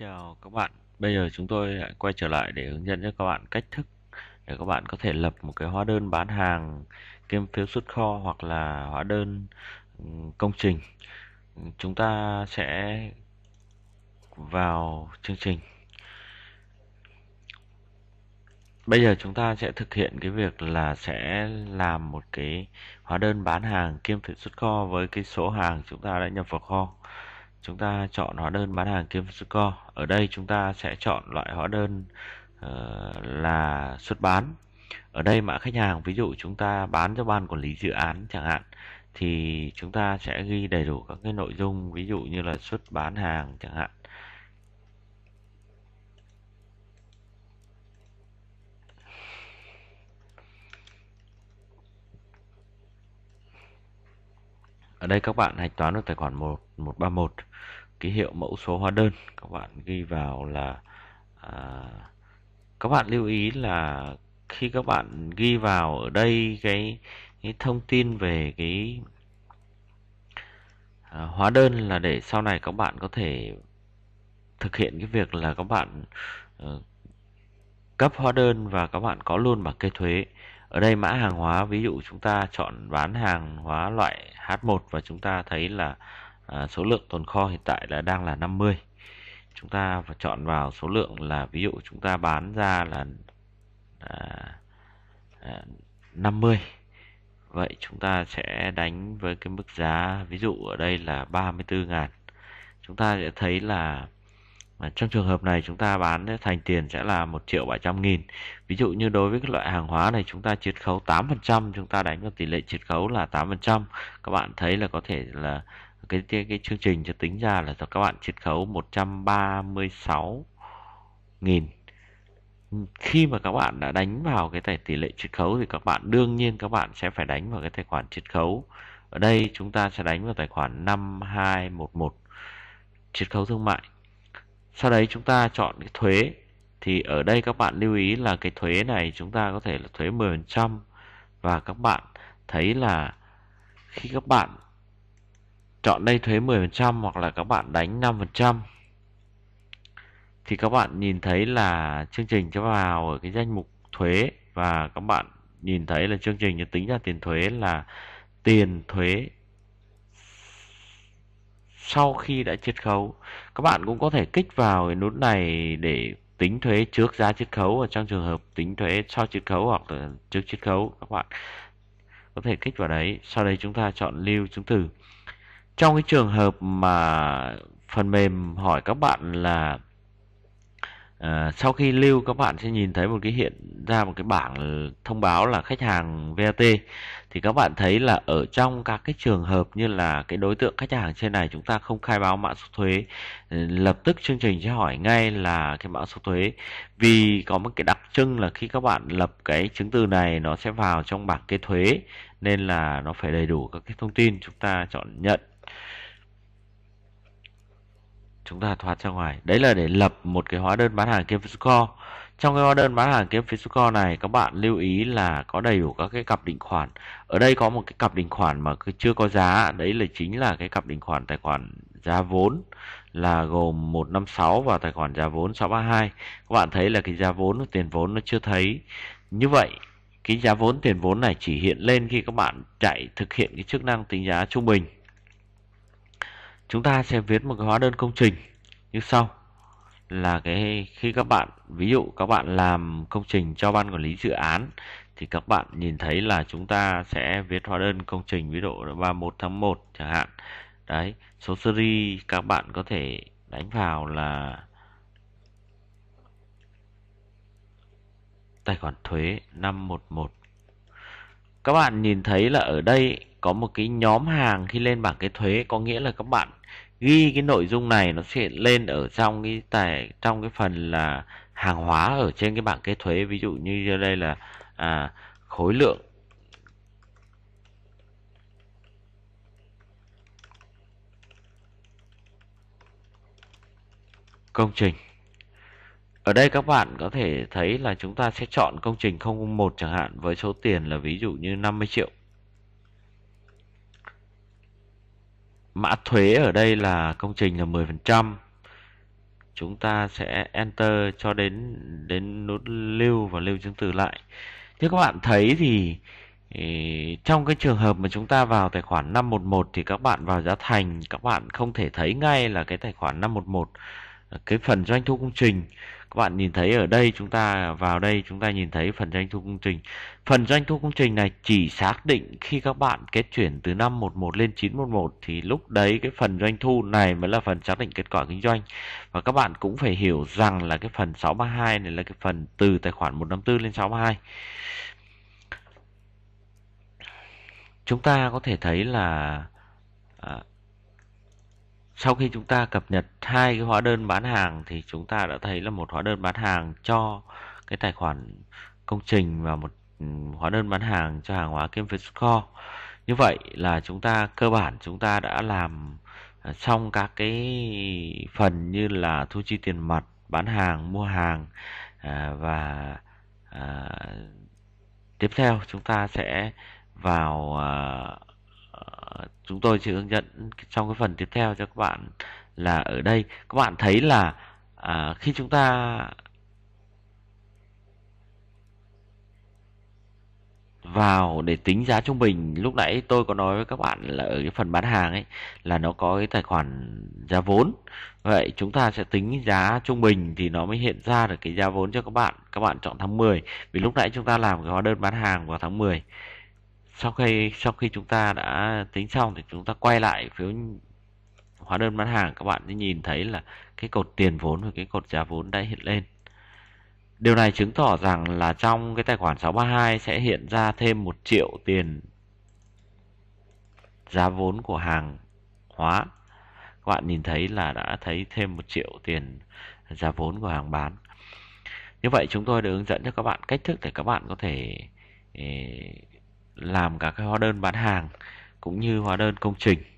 chào các bạn bây giờ chúng tôi lại quay trở lại để hướng dẫn cho các bạn cách thức để các bạn có thể lập một cái hóa đơn bán hàng kiêm phiếu xuất kho hoặc là hóa đơn công trình chúng ta sẽ vào chương trình bây giờ chúng ta sẽ thực hiện cái việc là sẽ làm một cái hóa đơn bán hàng kiêm phiếu xuất kho với cái số hàng chúng ta đã nhập vào kho chúng ta chọn hóa đơn bán hàng kiếm score ở đây chúng ta sẽ chọn loại hóa đơn uh, là xuất bán ở đây mã khách hàng ví dụ chúng ta bán cho ban quản lý dự án chẳng hạn thì chúng ta sẽ ghi đầy đủ các cái nội dung ví dụ như là xuất bán hàng chẳng hạn Ở đây các bạn hạch toán được tài khoản 1131 ký hiệu mẫu số hóa đơn các bạn ghi vào là à, các bạn lưu ý là khi các bạn ghi vào ở đây cái, cái thông tin về cái à, hóa đơn là để sau này các bạn có thể thực hiện cái việc là các bạn uh, cấp hóa đơn và các bạn có luôn bảng kê thuế ở đây mã hàng hóa ví dụ chúng ta chọn bán hàng hóa loại H1 và chúng ta thấy là à, số lượng tồn kho hiện tại là đang là 50. Chúng ta và chọn vào số lượng là ví dụ chúng ta bán ra là à, à, 50. Vậy chúng ta sẽ đánh với cái mức giá ví dụ ở đây là 34 ngàn Chúng ta sẽ thấy là và trong trường hợp này chúng ta bán thành tiền sẽ là 1 triệu 700 nghìn. Ví dụ như đối với cái loại hàng hóa này chúng ta chiết khấu 8%, chúng ta đánh vào tỷ lệ chiết khấu là 8%. Các bạn thấy là có thể là cái cái, cái chương trình cho tính ra là các bạn chiết khấu 136 nghìn khi mà các bạn đã đánh vào cái tài tỷ lệ chiết khấu thì các bạn đương nhiên các bạn sẽ phải đánh vào cái tài khoản chiết khấu. Ở đây chúng ta sẽ đánh vào tài khoản 5211 chiết khấu thương mại sau đấy chúng ta chọn cái thuế thì ở đây các bạn lưu ý là cái thuế này chúng ta có thể là thuế 10% và các bạn thấy là khi các bạn chọn đây thuế 10% hoặc là các bạn đánh 5% thì các bạn nhìn thấy là chương trình cho vào ở cái danh mục thuế và các bạn nhìn thấy là chương trình tính ra tiền thuế là tiền thuế sau khi đã chiết khấu các bạn cũng có thể kích vào cái nút này để tính thuế trước giá chiết khấu và trong trường hợp tính thuế sau chiết khấu hoặc là trước chiết khấu các bạn có thể kích vào đấy. Sau đây chúng ta chọn lưu chứng từ. Trong cái trường hợp mà phần mềm hỏi các bạn là À, sau khi lưu các bạn sẽ nhìn thấy một cái hiện ra một cái bảng thông báo là khách hàng VAT thì các bạn thấy là ở trong các cái trường hợp như là cái đối tượng khách hàng trên này chúng ta không khai báo mã số thuế ừ, lập tức chương trình sẽ hỏi ngay là cái mã số thuế vì có một cái đặc trưng là khi các bạn lập cái chứng từ này nó sẽ vào trong bảng kê thuế nên là nó phải đầy đủ các cái thông tin chúng ta chọn nhận chúng ta thoát ra ngoài đấy là để lập một cái hóa đơn bán hàng kiếm score trong cái hóa đơn bán hàng kiếm score này các bạn lưu ý là có đầy đủ các cái cặp định khoản ở đây có một cái cặp định khoản mà chưa có giá đấy là chính là cái cặp định khoản tài khoản giá vốn là gồm 156 và tài khoản giá vốn 632 các bạn thấy là cái giá vốn tiền vốn nó chưa thấy như vậy cái giá vốn tiền vốn này chỉ hiện lên khi các bạn chạy thực hiện cái chức năng tính giá trung bình chúng ta sẽ viết một cái hóa đơn công trình như sau là cái khi các bạn ví dụ các bạn làm công trình cho ban quản lý dự án thì các bạn nhìn thấy là chúng ta sẽ viết hóa đơn công trình ví dụ 31 tháng 1 chẳng hạn đấy số seri các bạn có thể đánh vào là tài khoản thuế 511 các bạn nhìn thấy là ở đây có một cái nhóm hàng khi lên bảng cái thuế có nghĩa là các bạn ghi cái nội dung này nó sẽ lên ở trong cái tài trong cái phần là hàng hóa ở trên cái bảng kế thuế ví dụ như đây là à, khối lượng công trình ở đây các bạn có thể thấy là chúng ta sẽ chọn công trình 01 chẳng hạn với số tiền là ví dụ như 50 triệu. Mã thuế ở đây là công trình là 10%. Chúng ta sẽ enter cho đến đến nút lưu và lưu chứng từ lại. Như các bạn thấy thì trong cái trường hợp mà chúng ta vào tài khoản 511 thì các bạn vào giá thành các bạn không thể thấy ngay là cái tài khoản 511 cái phần doanh thu công trình các bạn nhìn thấy ở đây chúng ta vào đây chúng ta nhìn thấy phần doanh thu công trình phần doanh thu công trình này chỉ xác định khi các bạn kết chuyển từ năm 511 lên 911 thì lúc đấy cái phần doanh thu này mới là phần xác định kết quả kinh doanh và các bạn cũng phải hiểu rằng là cái phần 632 này là cái phần từ tài khoản 154 lên 632 chúng ta có thể thấy là à, sau khi chúng ta cập nhật hai cái hóa đơn bán hàng thì chúng ta đã thấy là một hóa đơn bán hàng cho cái tài khoản công trình và một ừ, hóa đơn bán hàng cho hàng hóa kiếm kho Như vậy là chúng ta cơ bản chúng ta đã làm à, xong các cái phần như là thu chi tiền mặt, bán hàng, mua hàng à, và à, tiếp theo chúng ta sẽ vào chúng tôi sẽ hướng dẫn trong cái phần tiếp theo cho các bạn là ở đây các bạn thấy là à, khi chúng ta vào để tính giá trung bình lúc nãy tôi có nói với các bạn là ở cái phần bán hàng ấy là nó có cái tài khoản giá vốn vậy chúng ta sẽ tính giá trung bình thì nó mới hiện ra được cái giá vốn cho các bạn các bạn chọn tháng 10 vì lúc nãy chúng ta làm cái hóa đơn bán hàng vào tháng 10 sau khi sau khi chúng ta đã tính xong thì chúng ta quay lại phiếu hóa đơn bán hàng các bạn sẽ nhìn thấy là cái cột tiền vốn và cái cột giá vốn đã hiện lên điều này chứng tỏ rằng là trong cái tài khoản 632 sẽ hiện ra thêm một triệu tiền giá vốn của hàng hóa các bạn nhìn thấy là đã thấy thêm một triệu tiền giá vốn của hàng bán như vậy chúng tôi đã hướng dẫn cho các bạn cách thức để các bạn có thể làm cả các hóa đơn bán hàng cũng như hóa đơn công trình